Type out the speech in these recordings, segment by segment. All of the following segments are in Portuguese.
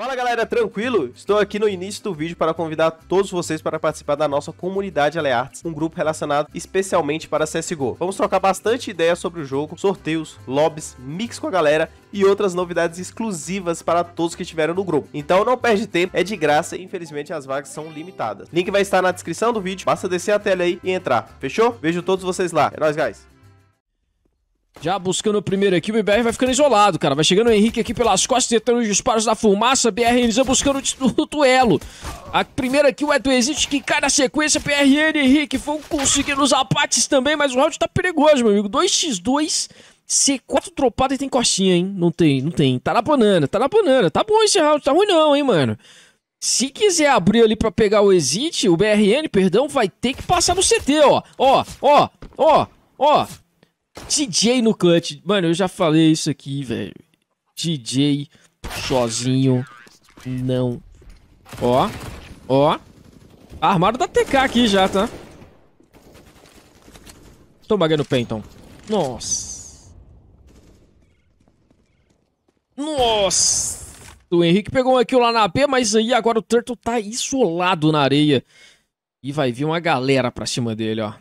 Fala galera, tranquilo? Estou aqui no início do vídeo para convidar todos vocês para participar da nossa comunidade Alearts, um grupo relacionado especialmente para CSGO. Vamos trocar bastante ideias sobre o jogo, sorteios, lobbies, mix com a galera e outras novidades exclusivas para todos que estiveram no grupo. Então não perde tempo, é de graça e infelizmente as vagas são limitadas. Link vai estar na descrição do vídeo, basta descer a tela aí e entrar, fechou? Vejo todos vocês lá, é nóis guys! Já buscando o primeiro aqui, o BR vai ficando isolado, cara. Vai chegando o Henrique aqui pelas costas, tentando os disparos da fumaça. já buscando o duelo. A primeira aqui, o Edu Exit, que cai na sequência. PRN Henrique foi conseguindo os apates também, mas o round tá perigoso, meu amigo. 2x2, C4 tropado e tem coxinha, hein? Não tem, não tem. Tá na banana, tá na banana. Tá bom esse round, tá ruim não, hein, mano. Se quiser abrir ali para pegar o Exit, o BRN, perdão, vai ter que passar no CT, ó. Ó, ó, ó, ó. DJ no clutch. Mano, eu já falei isso aqui, velho. DJ sozinho não. Ó, ó. Tá armado da TK aqui já, tá? Tô bagando o pé, então. Nossa. Nossa. O Henrique pegou um kill lá na B, mas aí agora o Turtle tá isolado na areia. E vai vir uma galera pra cima dele, ó.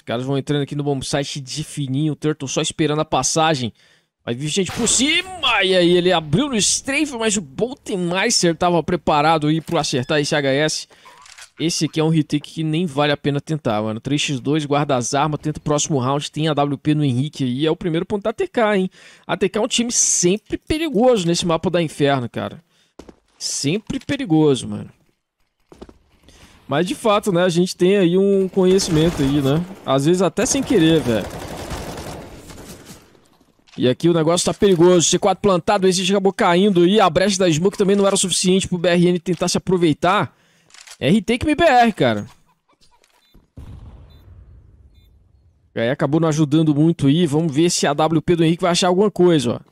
Os caras vão entrando aqui no bom site de fininho, o Turtle só esperando a passagem. Vai vir gente por cima, e aí ele abriu no strafe, mas o Boltemeister tava preparado aí para acertar esse HS. Esse aqui é um retake que nem vale a pena tentar, mano. 3x2, guarda as armas, tenta o próximo round, tem a WP no Henrique aí, é o primeiro ponto da TK, hein? A TK é um time sempre perigoso nesse mapa da Inferno, cara. Sempre perigoso, mano. Mas de fato, né, a gente tem aí um conhecimento aí, né? Às vezes até sem querer, velho. E aqui o negócio tá perigoso. C4 plantado, o Exige acabou caindo e a brecha da Smoke também não era suficiente pro BRN tentar se aproveitar. RT que MBR, cara. Aí acabou não ajudando muito aí. Vamos ver se a WP do Henrique vai achar alguma coisa, ó.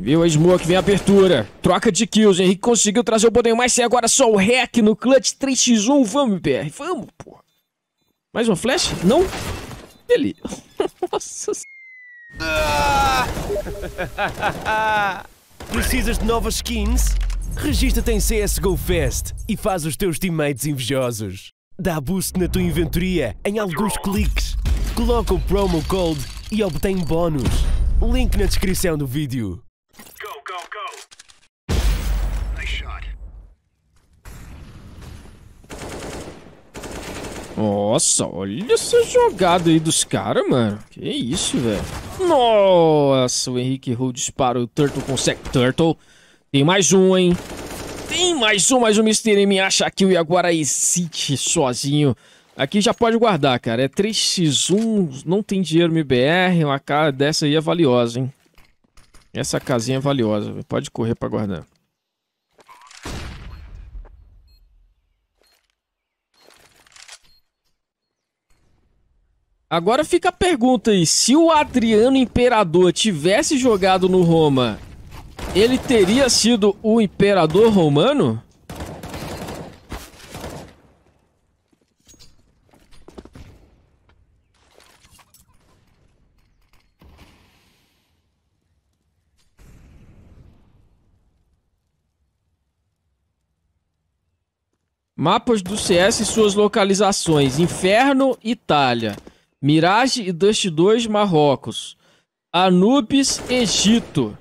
Viu a Smoke, vem a abertura. Troca de kills, Henrique conseguiu trazer o poder mais sem agora só o hack no clutch 3x1. Vamos, BR, vamos, porra. Mais uma flash? Não? Ele. Nossa Precisas de novas skins? Registra-te em CSGO Fest e faz os teus teammates invejosos. Dá boost na tua inventoria em alguns cliques. Coloca o promo code e obtém bônus. Link na descrição do vídeo. Go, go, go! Nice shot. Nossa, olha essa jogada aí dos caras, mano. Que isso, velho. Nossa, o Henrique Hull dispara, o Turtle consegue. Turtle. Tem mais um, hein. Tem mais um, mais um Mr. M acha aqui o Jaguara existe sozinho. Aqui já pode guardar, cara. É 3x1, não tem dinheiro MBR, uma cara dessa aí é valiosa, hein? Essa casinha é valiosa, pode correr para guardar. Agora fica a pergunta aí, se o Adriano Imperador tivesse jogado no Roma, ele teria sido o Imperador Romano? Mapas do CS e suas localizações. Inferno, Itália. Mirage e Dust 2, Marrocos. Anubis, Egito.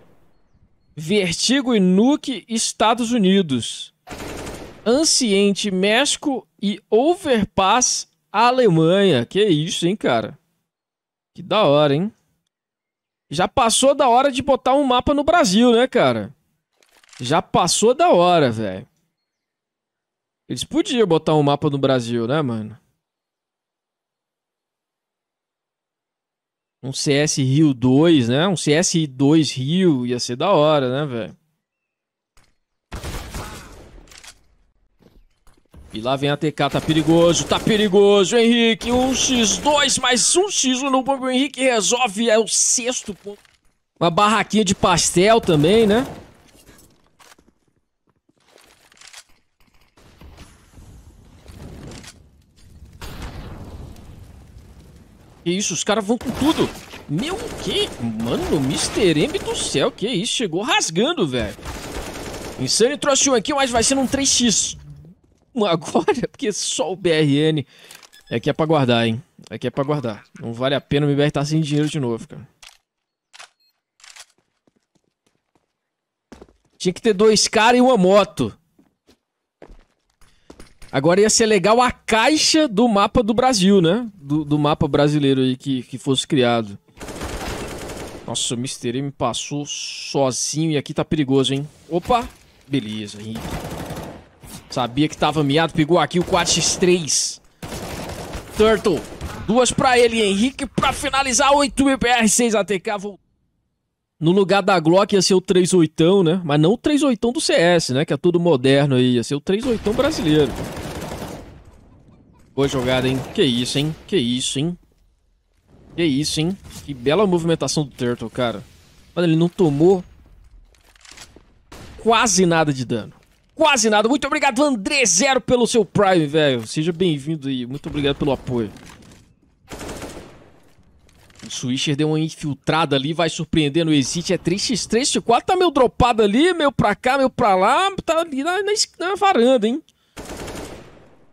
Vertigo e Nuke, Estados Unidos. Anciente, México e Overpass, Alemanha. Que isso, hein, cara? Que da hora, hein? Já passou da hora de botar um mapa no Brasil, né, cara? Já passou da hora, velho. Eles podiam botar um mapa no Brasil, né, mano? Um CS Rio 2, né? Um CS 2 Rio ia ser da hora, né, velho? E lá vem a TK, tá perigoso, tá perigoso, Henrique, 1x2, mais 1x1 no bombe, o Henrique resolve, é o sexto ponto. Uma barraquinha de pastel também, né? Que isso, os caras vão com tudo. Meu, que? Mano, Mr. M do céu, que isso? Chegou rasgando, velho. Insane trouxe um aqui, mas vai ser um 3x. Agora, porque só o BRN. É que é pra guardar, hein? É que é pra guardar. Não vale a pena o MBR estar sem dinheiro de novo, cara. Tinha que ter dois caras e uma moto. Agora ia ser legal a caixa do mapa do Brasil, né? Do, do mapa brasileiro aí que, que fosse criado. Nossa, o Mr. M passou sozinho e aqui tá perigoso, hein? Opa! Beleza, aí. Sabia que tava miado, pegou aqui o 4x3. Turtle. Duas pra ele, Henrique, pra finalizar 8 br 6 ATK. Vou... No lugar da Glock ia ser o 3 oitão, né? Mas não o 3 oitão do CS, né? Que é tudo moderno aí. Ia ser o 3 oitão brasileiro. Boa jogada, hein? Que isso, hein? Que isso, hein? Que isso, hein? Que bela movimentação do Turtle, cara. Mano, ele não tomou quase nada de dano. Quase nada. Muito obrigado, André Zero, pelo seu Prime, velho. Seja bem-vindo aí. Muito obrigado pelo apoio. O Swisher deu uma infiltrada ali, vai surpreendendo no Exit. É 3x3, x4. Tá meio dropado ali, meio pra cá, meio pra lá. Tá ali na, na, na varanda, hein?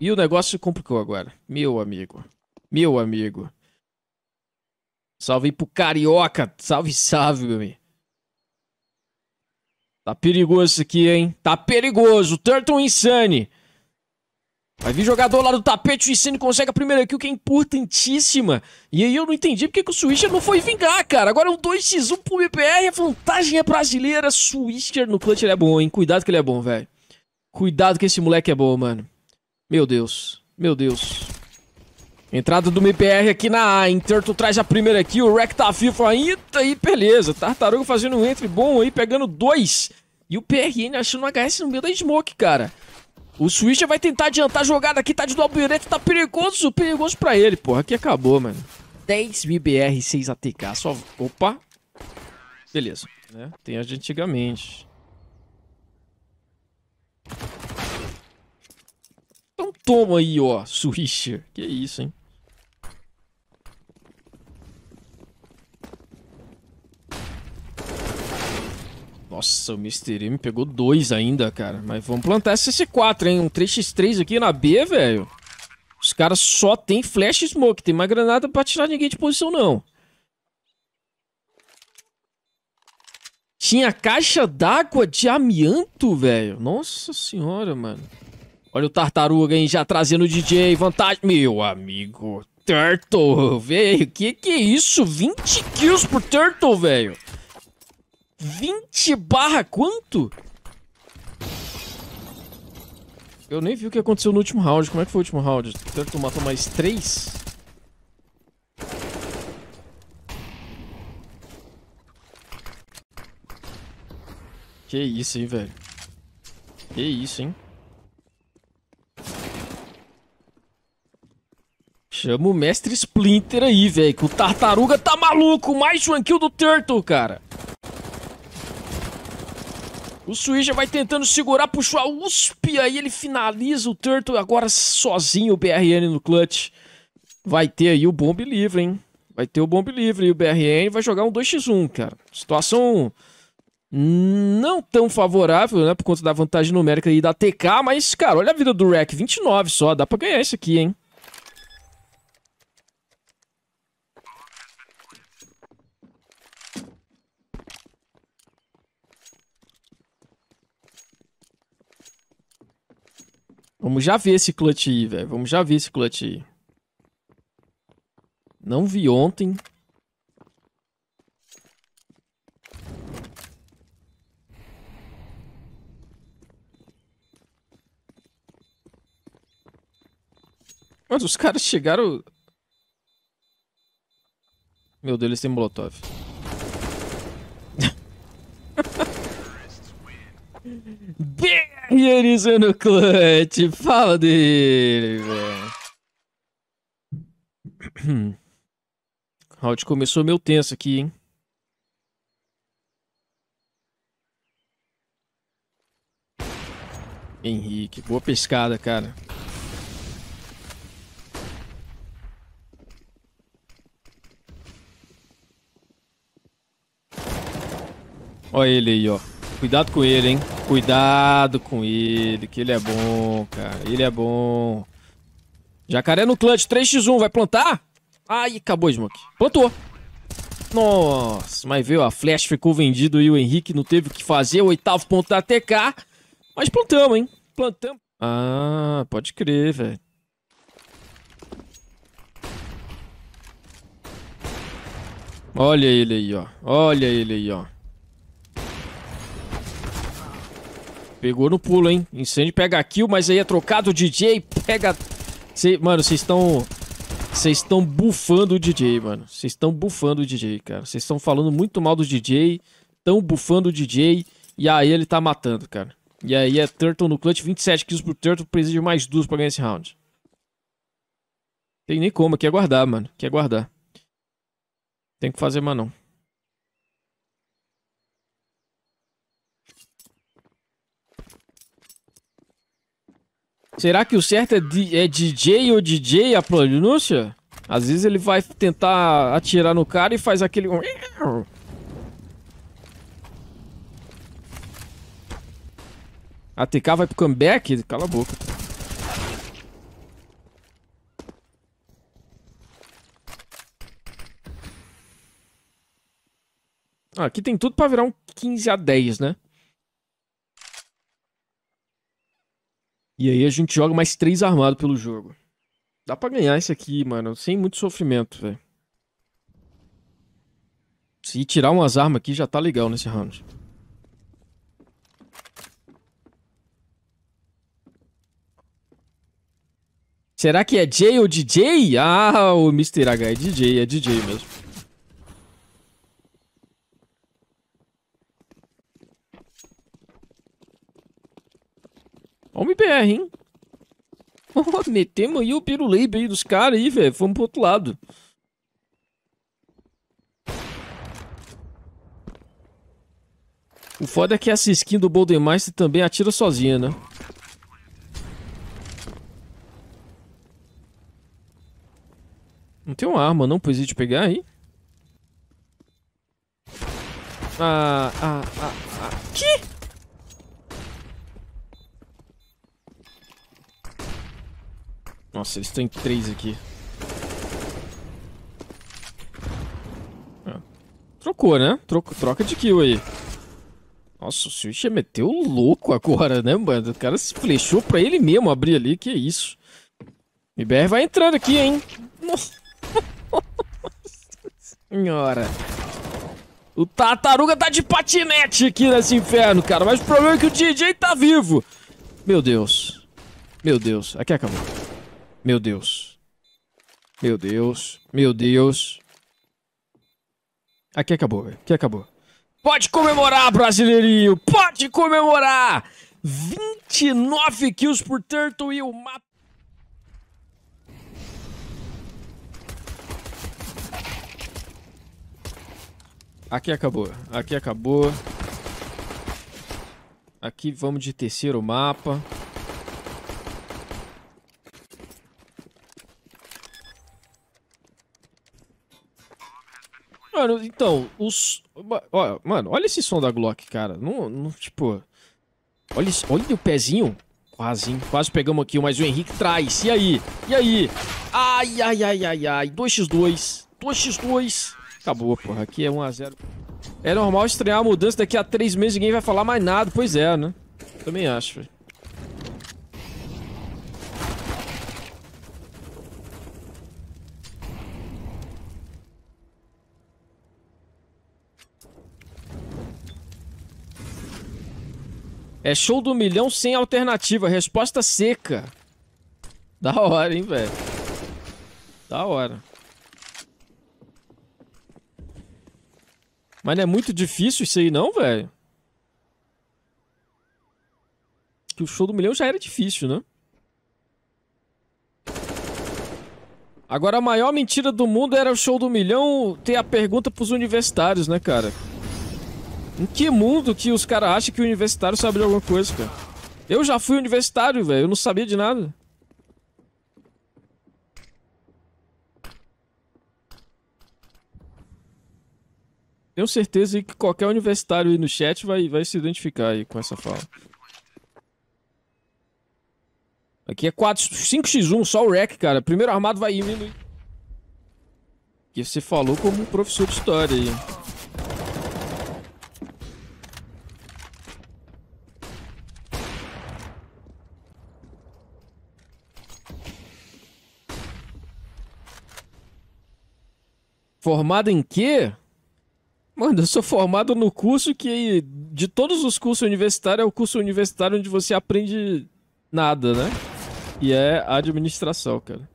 E o negócio se complicou agora. Meu amigo. Meu amigo. Salve pro Carioca. Salve, salve, meu amigo. Tá perigoso isso aqui, hein? Tá perigoso. Turtle Insane. Vai vir jogador lá do tapete, o Insane consegue a primeira kill, que é importantíssima. E aí eu não entendi porque que o Swisher não foi vingar, cara. Agora é um 2x1 pro BPR, a vantagem é brasileira. Swisher no clutch ele é bom, hein? Cuidado que ele é bom, velho. Cuidado que esse moleque é bom, mano. Meu Deus, meu Deus. Entrada do MPR aqui na A, hein? Turtle traz a primeira aqui, o Rec tá FIFA aí, tá aí, beleza. Tartaruga fazendo um entre bom aí, pegando dois. E o PRN achando um HS no meio da smoke, cara. O Switch vai tentar adiantar a jogada aqui, tá de novo direto, tá perigoso, perigoso pra ele, porra. Aqui acabou, mano. 10 MBR, 6 ATK, só... Opa. Beleza, né? Tem as de antigamente. Toma aí, ó, Swisher. Que isso, hein? Nossa, o Mr. M pegou dois ainda, cara. Mas vamos plantar essa C4, hein? Um 3x3 aqui na B, velho. Os caras só tem flash smoke. Tem mais granada pra tirar ninguém de posição, não. Tinha caixa d'água de amianto, velho. Nossa senhora, mano. Olha o Tartaruga aí já trazendo o DJ. Vantagem. Meu amigo. Turtle, velho. Que que é isso? 20 kills pro Turtle, velho. 20 barra quanto? Eu nem vi o que aconteceu no último round. Como é que foi o último round? O Turtle matou mais 3? Que isso, hein, velho. Que isso, hein. Chama o mestre Splinter aí, velho. Que o tartaruga tá maluco. Mais um kill do Turtle, cara. O Suíja vai tentando segurar, puxou a USP, aí ele finaliza o Turtle agora sozinho, o BRN no clutch. Vai ter aí o bombe livre, hein? Vai ter o bombe livre e o BRN vai jogar um 2x1, cara. Situação não tão favorável, né? Por conta da vantagem numérica aí da TK, mas, cara, olha a vida do Rack, 29 só, dá pra ganhar isso aqui, hein? Vamos já ver esse clutch aí, velho. Vamos já ver esse clutch aí. Não vi ontem. Mas os caras chegaram... Meu Deus, eles têm molotov. Guerreirizou no clutch. Fala dele, velho. Round começou meio tenso aqui, hein? Henrique, boa pescada, cara. Olha ele aí, ó. Cuidado com ele, hein? Cuidado com ele, que ele é bom, cara. Ele é bom. Jacaré no clutch, 3x1. Vai plantar? Ai, acabou, Smoke. Plantou. Nossa, mas veio a flash, ficou vendido e o Henrique não teve o que fazer. oitavo ponto da TK. Mas plantamos, hein? Plantamos. Ah, pode crer, velho. Olha ele aí, ó. Olha ele aí, ó. pegou no pulo, hein? Incêndio pega kill, mas aí é trocado o DJ, pega... Cê... Mano, vocês estão... Vocês estão bufando o DJ, mano. Vocês estão bufando o DJ, cara. Vocês estão falando muito mal do DJ, estão bufando o DJ, e aí ele tá matando, cara. E aí é Turtle no clutch, 27 kills pro Turtle, precisa de mais duas pra ganhar esse round. Tem nem como, aqui é guardar, mano. Aqui é guardar. Tem que fazer, mano. Será que o certo é, é DJ ou DJ a pronúncia? Às vezes ele vai tentar atirar no cara e faz aquele... ATK vai pro comeback? Cala a boca. Ah, aqui tem tudo pra virar um 15 a 10, né? E aí a gente joga mais três armados pelo jogo. Dá pra ganhar isso aqui, mano, sem muito sofrimento, velho. Se tirar umas armas aqui, já tá legal nesse round. Será que é Jay ou DJ? Ah, o Mr. H é DJ, é DJ mesmo. Homem BR, hein? Oh, metemos aí o piruleibe aí dos caras aí, velho. Fomos pro outro lado. O foda é que essa skin do Master também atira sozinha, né? Não tem uma arma não pra de pegar aí? Ah, ah, ah, ah. Que? Nossa, eles têm três aqui. Ah. trocou, né? Troca, troca de kill aí. Nossa, o Switch meteu louco agora, né, mano? O cara se flechou pra ele mesmo abrir ali, que isso. MBR vai entrando aqui, hein? Nossa. Nossa senhora. O Tartaruga tá de patinete aqui nesse inferno, cara. Mas o problema é que o DJ tá vivo. Meu Deus. Meu Deus. Aqui é acabou. Meu Deus. Meu Deus. Meu Deus. Aqui acabou, velho. Aqui acabou. Pode comemorar, brasileirinho! Pode comemorar! 29 kills por Turtle e o mapa. Aqui acabou. Aqui acabou. Aqui vamos de terceiro mapa. Mano, então, os. mano, olha esse som da Glock, cara. Não, não tipo. Olha, olha o pezinho. Quase, hein? Quase pegamos aqui, mas o Henrique traz. E aí? E aí? Ai, ai, ai, ai, ai. 2x2. 2x2. Acabou, porra. Aqui é 1x0. É normal estrear a mudança daqui a três meses ninguém vai falar mais nada. Pois é, né? Também acho, velho. É show do milhão sem alternativa. Resposta seca. Da hora, hein, velho. Da hora. Mas não é muito difícil isso aí não, velho? Que o show do milhão já era difícil, né? Agora, a maior mentira do mundo era o show do milhão ter a pergunta pros universitários, né, cara? Em que mundo que os caras acham que o universitário sabe de alguma coisa, cara? Eu já fui universitário, velho. Eu não sabia de nada. Tenho certeza que qualquer universitário aí no chat vai, vai se identificar aí com essa fala. Aqui é 4, 5x1, só o rec, cara. Primeiro armado vai indo. Que você falou como um professor de história aí. Formado em quê? Mano, eu sou formado no curso que, de todos os cursos universitários, é o curso universitário onde você aprende nada, né? E é administração, cara.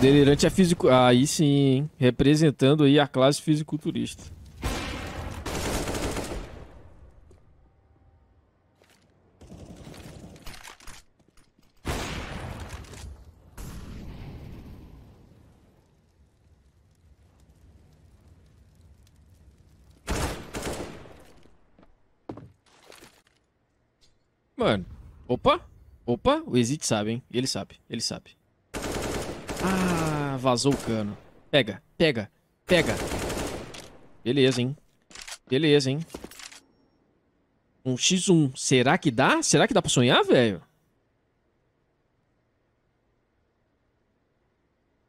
Delirante é físico. Ah, aí sim, representando aí a classe fisiculturista. O Exit sabe, hein? Ele sabe, ele sabe. Ah, vazou o cano. Pega, pega, pega. Beleza, hein? Beleza, hein? Um x1. Será que dá? Será que dá pra sonhar, velho?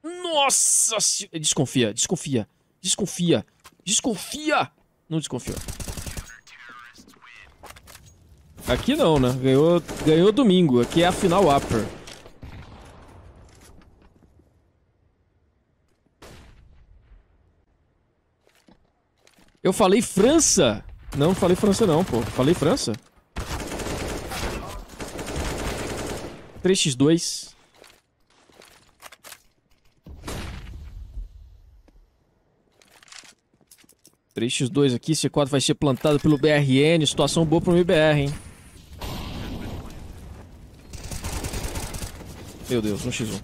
Nossa! Desconfia, desconfia, desconfia, desconfia. Não desconfiou. Aqui não, né? Ganhou, ganhou domingo. Aqui é a final upper. Eu falei França. Não, falei França não, pô. Falei França. 3x2. Três x 2 aqui, C4 vai ser plantado pelo BRN, situação boa pro MBR, hein? Meu Deus, um x1.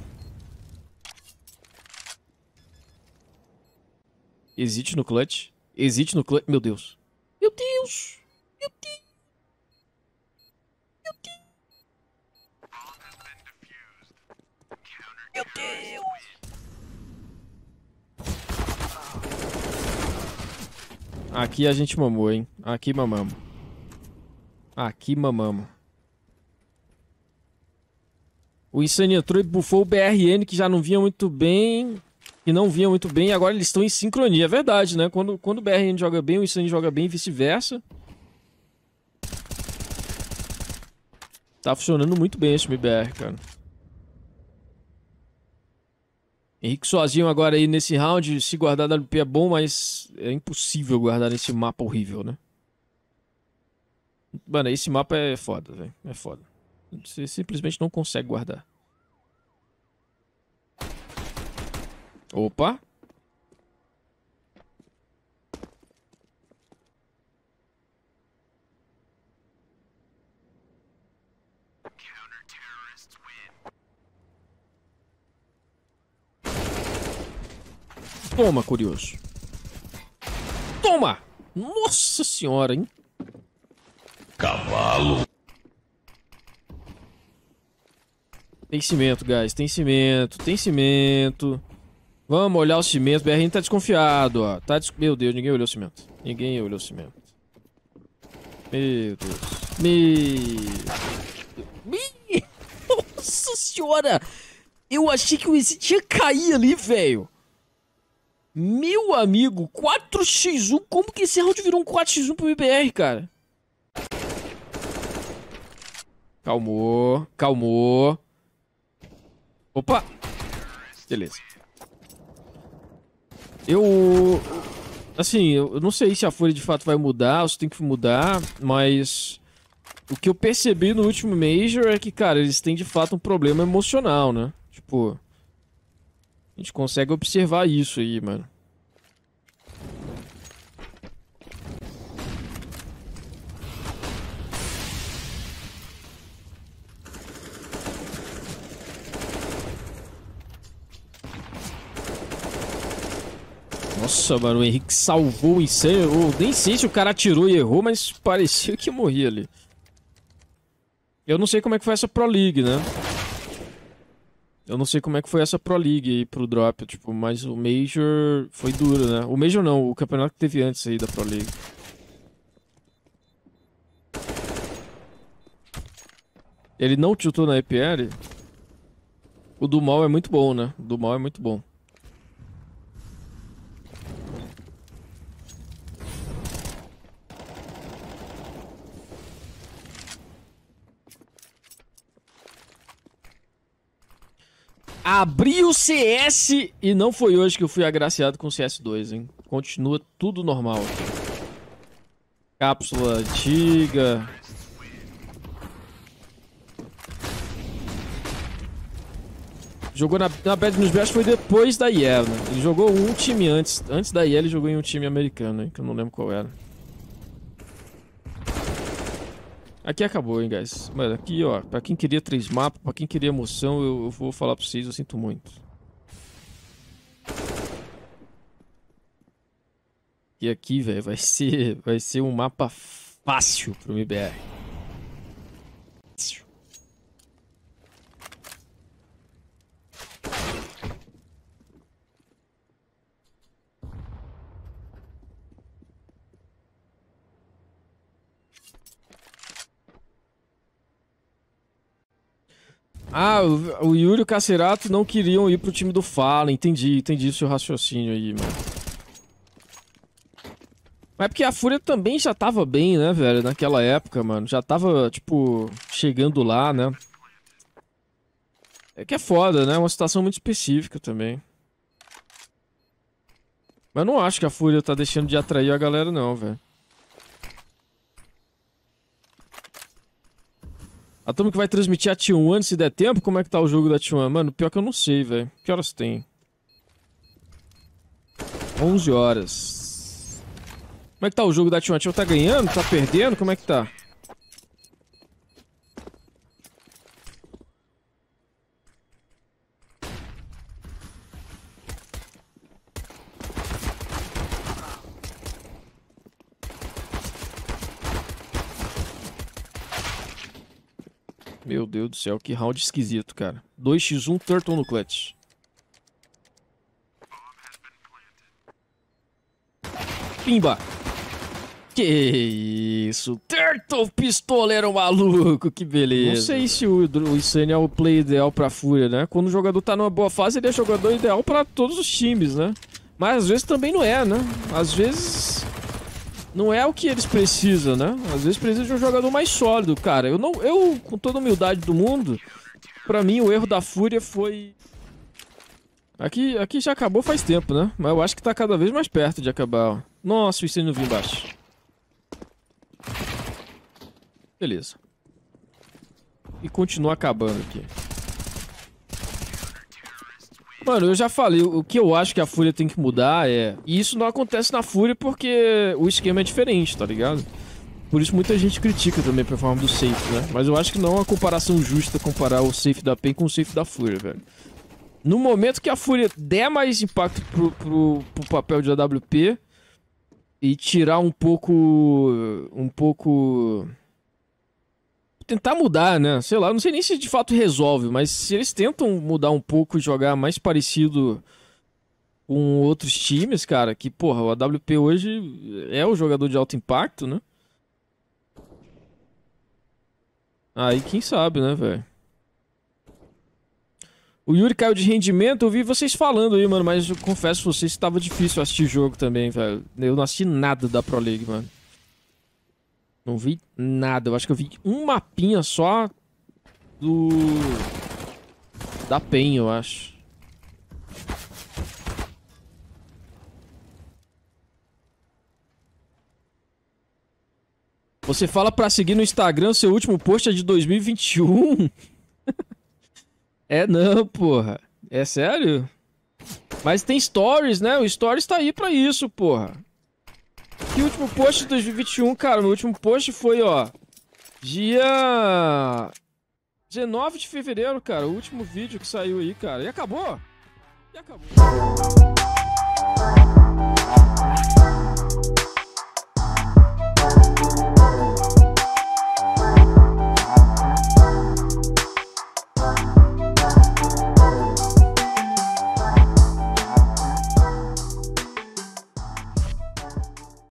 Existe no clutch. Existe no clutch. Meu Deus. Meu Deus. Meu Deus. Meu Deus. Meu Deus. Aqui a gente mamou, hein? Aqui mamamos. Aqui mamamos. O Insane entrou e bufou o BRN, que já não vinha muito bem. E não vinha muito bem. Agora eles estão em sincronia. É verdade, né? Quando, quando o BRN joga bem, o Insane joga bem e vice-versa. Tá funcionando muito bem esse MBR, cara. Henrique sozinho agora aí nesse round. Se guardar WP é bom, mas é impossível guardar nesse mapa horrível, né? Mano, esse mapa é foda, velho. É foda. Você simplesmente não consegue guardar. Opa! Toma, curioso. Toma! Nossa senhora, hein? Cavalo. Tem cimento, guys. Tem cimento. Tem cimento. Vamos olhar o cimento. O BRN tá desconfiado, ó. Tá des... Meu Deus, ninguém olhou o cimento. Ninguém olhou o cimento. Meu Deus. Meu... Meu... Nossa senhora! Eu achei que o Exit ia cair ali, velho. Meu amigo, 4x1. Como que esse round virou um 4x1 pro IBR, cara? Calmou, calmou. Opa! Beleza. Eu... Assim, eu não sei se a folha de fato vai mudar ou se tem que mudar, mas... O que eu percebi no último Major é que, cara, eles têm de fato um problema emocional, né? Tipo... A gente consegue observar isso aí, mano. Nossa, mano, o Henrique salvou o encerro. Nem sei se o cara atirou e errou, mas parecia que morria ali. Eu não sei como é que foi essa Pro League, né? Eu não sei como é que foi essa Pro League aí pro drop, tipo, mas o Major foi duro, né? O Major não, o campeonato que teve antes aí da Pro League. Ele não tiltou na EPL? O do mal é muito bom, né? O do mal é muito bom. Abri o CS e não foi hoje que eu fui agraciado com o CS2, hein? Continua tudo normal. Cápsula antiga. Jogou na, na Bad News Bears foi depois da IEL, né? Ele jogou um time antes. Antes da IEL ele jogou em um time americano, hein? Que eu não lembro qual era. Aqui acabou, hein, guys. Mas aqui, ó, pra quem queria três mapas, pra quem queria emoção, eu, eu vou falar pra vocês, eu sinto muito. E aqui, velho, vai ser, vai ser um mapa fácil pro MBR. Ah, o, Yuri e o Cacerato não queriam ir pro time do Fala. Entendi, entendi o seu raciocínio aí, mano. Mas é porque a Fúria também já tava bem, né, velho? Naquela época, mano. Já tava, tipo, chegando lá, né? É que é foda, né? É uma situação muito específica também. Mas não acho que a Fúria tá deixando de atrair a galera, não, velho. A turma que vai transmitir a T1 antes se der tempo, como é que tá o jogo da T1? Mano, pior que eu não sei, velho. Que horas tem? 11 horas. Como é que tá o jogo da T1? A T1 tá ganhando? Tá perdendo? Como é que tá? Meu Deus do céu, que round esquisito, cara. 2x1 Turtle no clutch. Pimba! Que isso! Turtle pistoleiro maluco, que beleza! Não sei se o, o Insane é o play ideal pra Fúria, né? Quando o jogador tá numa boa fase, ele é jogador ideal pra todos os times, né? Mas às vezes também não é, né? Às vezes não é o que eles precisam, né? Às vezes precisa de um jogador mais sólido, cara. Eu não, eu com toda a humildade do mundo, para mim o erro da Fúria foi Aqui, aqui já acabou faz tempo, né? Mas eu acho que tá cada vez mais perto de acabar. Nossa, o incêndio vinha embaixo. Beleza. E continua acabando aqui. Mano, eu já falei, o que eu acho que a Fúria tem que mudar é. E isso não acontece na Fúria porque o esquema é diferente, tá ligado? Por isso muita gente critica também a performance do safe, né? Mas eu acho que não é uma comparação justa comparar o safe da PEN com o safe da Fúria, velho. No momento que a Fúria der mais impacto pro, pro, pro papel de AWP e tirar um pouco. um pouco tentar mudar, né? Sei lá, não sei nem se de fato resolve, mas se eles tentam mudar um pouco e jogar mais parecido com outros times, cara, que, porra, o AWP hoje é o jogador de alto impacto, né? Aí quem sabe, né, velho? O Yuri caiu de rendimento, eu vi vocês falando aí, mano, mas eu confesso vocês que tava difícil assistir jogo também, velho. Eu não assisti nada da Pro League, mano. Não vi nada. Eu acho que eu vi um mapinha só do... Da PEN, eu acho. Você fala para seguir no Instagram, seu último post é de 2021? é não, porra. É sério? Mas tem stories, né? O stories tá aí pra isso, porra. Que último post de 2021, cara? Meu último post foi, ó. Dia. 19 de fevereiro, cara. O último vídeo que saiu aí, cara. E acabou! E acabou.